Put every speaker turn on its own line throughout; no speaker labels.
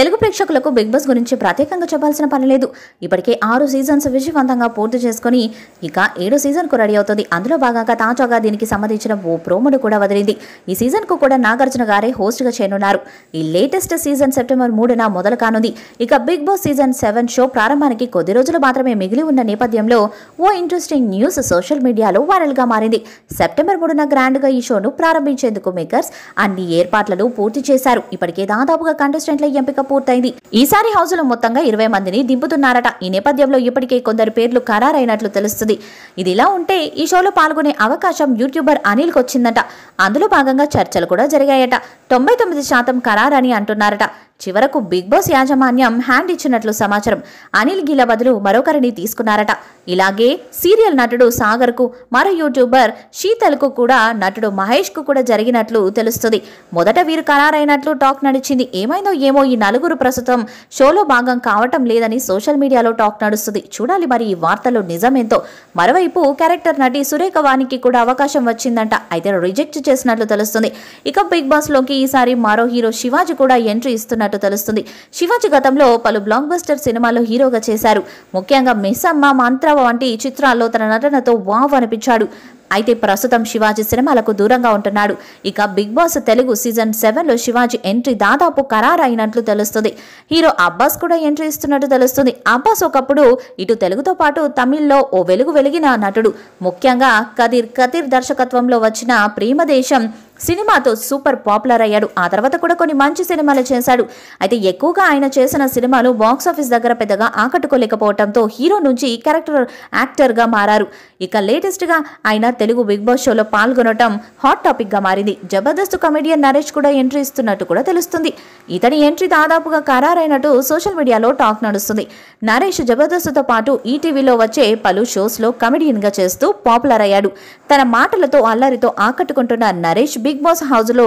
తెలుగు ప్రేక్షకులకు big boss గురించి ప్రత్యేకంగా చెప్పాల్సిన పని లేదు ఇప్పటికే ఆరు సీజన్స్ విజయవంతంగా పూర్తి చేసుకుని ఇక ఏడు సీజన్కు రెడీ అవుతుంది అందులో భాగంగా తాజాగా దీనికి సంబంధించిన ఓ ప్రోమోను కూడా వదిలింది ఈ సీజన్కు కూడా నాగార్జున గారే హోస్ట్గా చేయనున్నారు ఈ లేటెస్ట్ సీజన్ సెప్టెంబర్ మూడున మొదలు కానుంది ఇక Bigg Boss season seven show ప్రారంభానికి కొద్ది రోజులు మాత్రమే మిగిలి ఉన్న నేపథ్యంలో ఓ ఇంట్రెస్టింగ్ న్యూస్ సోషల్ మీడియాలో వైరల్గా మారింది సెప్టెంబర్ మూడున గ్రాండ్గా ఈ షోను ప్రారంభించేందుకు మేకర్స్ అన్ని ఏర్పాట్లను పూర్తి చేశారు ఇప్పటికే దాదాపుగా కంటెస్టెంట్ల ఎంపిక పూర్తయింది ఈసారి లో మొత్తంగా ఇరవై మందిని దింపుతున్నారట ఈ నేపథ్యంలో ఇప్పటికే కొందరు పేర్లు ఖరారైనట్లు తెలుస్తుంది ఇదిలా ఉంటే ఈ షోలో పాల్గొనే అవకాశం యూట్యూబర్ అనిల్ కొచ్చిందట అందులో భాగంగా చర్చలు కూడా జరిగాయట తొంభై తొమ్మిది శాతం ఖరారని అంటున్నారట చివరకు బిగ్ బాస్ యాజమాన్యం హ్యాండ్ ఇచ్చినట్లు సమాచారం అనిల్ గిల బదులు మరొకరిని తీసుకున్నారట ఇలాగే సీరియల్ నటుడు సాగర్ కు మరో యూట్యూబర్ శీతల్కు కూడా నటుడు మహేష్ కు కూడా జరిగినట్లు తెలుస్తుంది మొదట వీరు ఖరారైనట్లు టాక్ నడిచింది ఏమైందో ఏమో ఈ నలుగురు ప్రస్తుతం షోలో భాగం కావటం లేదని సోషల్ మీడియాలో టాక్ నడుస్తుంది చూడాలి మరి ఈ వార్తలు నిజమేంతో మరోవైపు క్యారెక్టర్ నటి సురేఖ వానికి కూడా అవకాశం వచ్చిందంట అయితే రిజెక్ట్ చేసినట్లు తెలుస్తుంది ఇక బిగ్ బాస్ లోకి ఈసారి మరో హీరో శివాజీ కూడా ఎంట్రీ ఇస్తున్నారు చేస్తున్నట్టు తెలుస్తుంది శివాజీ గతంలో పలు బ్లాక్ బస్టర్ సినిమాలు హీరోగా చేశారు ముఖ్యంగా మిస్సమ్మ మాంత్ర వంటి చిత్రాల్లో తన నటనతో వావ్ అనిపించాడు అయితే ప్రస్తుతం శివాజీ సినిమాలకు దూరంగా ఉంటున్నాడు ఇక బిగ్ బాస్ తెలుగు సీజన్ సెవెన్లో శివాజీ ఎంట్రీ దాదాపు ఖరారైనట్లు తెలుస్తుంది హీరో అబ్బాస్ కూడా ఎంట్రీ ఇస్తున్నట్టు తెలుస్తుంది అబ్బాస్ ఒకప్పుడు ఇటు తెలుగుతో పాటు తమిళ్లో ఓ వెలుగు వెలిగిన నటుడు ముఖ్యంగా కదీర్ కదీర్ దర్శకత్వంలో వచ్చిన ప్రేమదేశం సినిమాతో సూపర్ పాపులర్ అయ్యాడు ఆ తర్వాత కూడా కొన్ని మంచి సినిమాలు చేశాడు అయితే ఎక్కువగా ఆయన చేసిన సినిమాలు బాక్సాఫీస్ దగ్గర పెద్దగా ఆకట్టుకోలేకపోవడంతో హీరో నుంచి క్యారెక్టర్ యాక్టర్గా మారారు ఇక లేటెస్ట్గా ఆయన తెలుగు బిగ్ బాస్ షోలో పాల్గొనడం హాట్ టాపిక్గా మారింది జబర్దస్త్ కమెడియన్ నరేష్ కూడా ఎంట్రీ ఇస్తున్నట్టు కూడా తెలుస్తుంది ఇతని ఎంట్రీ దాదాపుగా ఖరారైనట్టు సోషల్ మీడియాలో టాక్ నడుస్తుంది నరేష్ జబర్దస్త్తో పాటు ఈటీవీలో వచ్చే పలు షోస్లో కమెడియన్గా చేస్తూ పాపులర్ అయ్యాడు తన మాటలతో అల్లరితో ఆకట్టుకుంటున్న నరేష్ బిగ్ బాస్ హౌస్లో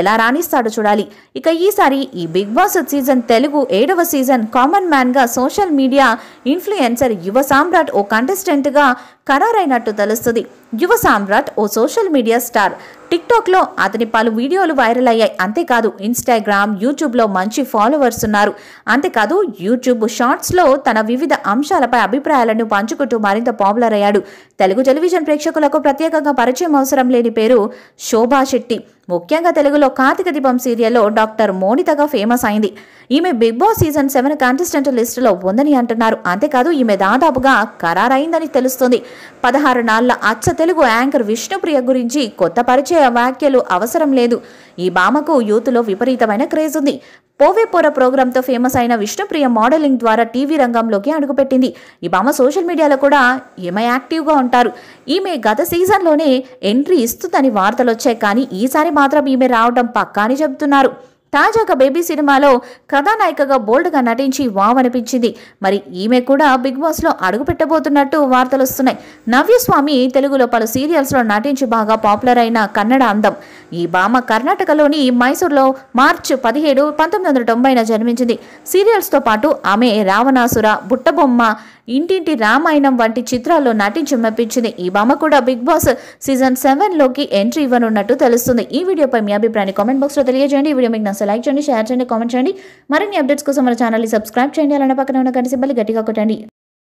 ఎలా రాణిస్తాడో చూడాలి ఇక ఈసారి ఈ బిగ్ బాస్ సీజన్ తెలుగు ఏడవ సీజన్ కామన్ మ్యాన్గా social media influencer Yuva Samrat ఓ కంటెస్టెంట్గా ఖరారైనట్టు తెలుస్తుంది యువ సామ్రాట్ ఓ సోషల్ మీడియా స్టార్ టిక్టాక్లో అతని పలు వీడియోలు వైరల్ అయ్యాయి అంతేకాదు ఇన్స్టాగ్రామ్ యూట్యూబ్లో మంచి ఫాలోవర్స్ ఉన్నారు అంతేకాదు యూట్యూబ్ షార్ట్స్లో తన వివిధ అంశాలపై అభిప్రాయాలను పంచుకుంటూ మరింత పాపులర్ అయ్యాడు తెలుగు టెలివిజన్ ప్రేక్షకులకు ప్రత్యేకంగా పరిచయం అవసరం లేని పేరు శోభా శెట్టి ముఖ్యంగా తెలుగులో కార్తీక దీపం సీరియల్లో డాక్టర్ మోనితగా ఫేమస్ అయింది ఈమె Bigg Boss season seven contestant లిస్టులో ఉందని అంటున్నారు అంతేకాదు ఈమె దాదాపుగా ఖరారైందని తెలుస్తుంది పదహారు నాళ్ల అచ్చ తెలుగు యాంకర్ విష్ణుప్రియ గురించి కొత్త పరిచయ వ్యాఖ్యలు అవసరం లేదు ఈ భామకు యూత్లో విపరీతమైన క్రేజ్ ఉంది పోవేపోర ప్రోగ్రాంతో ఫేమస్ అయిన విష్ణుప్రియ మోడలింగ్ ద్వారా టీవీ రంగంలోకి అడుగుపెట్టింది ఈ భామ సోషల్ మీడియాలో కూడా ఈమె యాక్టివ్గా ఉంటారు ఈమె గత సీజన్లోనే ఎంట్రీ ఇస్తుందని వార్తలు వచ్చాయి కానీ ఈసారి మాత్రం ఈమె రావడం పక్కా అని చెబుతున్నారు తాజాగా బేబీ సినిమాలో కథానాయికగా బోల్డ్గా నటించి వావ్ అనిపించింది మరి ఈమె కూడా బిగ్ బాస్లో అడుగు పెట్టబోతున్నట్టు వార్తలు వస్తున్నాయి నవ్యస్వామి తెలుగులో పలు సీరియల్స్లో నటించి బాగా పాపులర్ అయిన కన్నడ అందం ఈ భామ కర్ణాటకలోని మైసూర్లో మార్చ్ పదిహేడు పంతొమ్మిది వందల తొంభైన జన్మించింది సీరియల్స్తో పాటు ఆమె రావణాసుర బుట్టబొమ్మ ఇంటింటి రామాయణం వంటి చిత్రాల్లో నటించి మెప్పించింది ఈ భామ కూడా బిగ్ బాస్ సీజన్ సెవెన్లోకి ఎంట్రీ ఇవ్వనున్నట్టు తెలుస్తుంది ఈ వీడియోపై మీ అభిప్రాయాన్ని కామెంట్ బాక్స్లో తెలియజేయండి ఈ వీడియో మీకు వీడియోస్ లైక్ చేయండి షేర్ చేయండి కామెంట్ చేయండి మరిన్ని అప్డేట్స్ కోసం మన ఛానల్ని సబ్స్క్రైబ్ చేయండి అలానే పక్కన ఉన్న గంట గట్టిగా కొట్టండి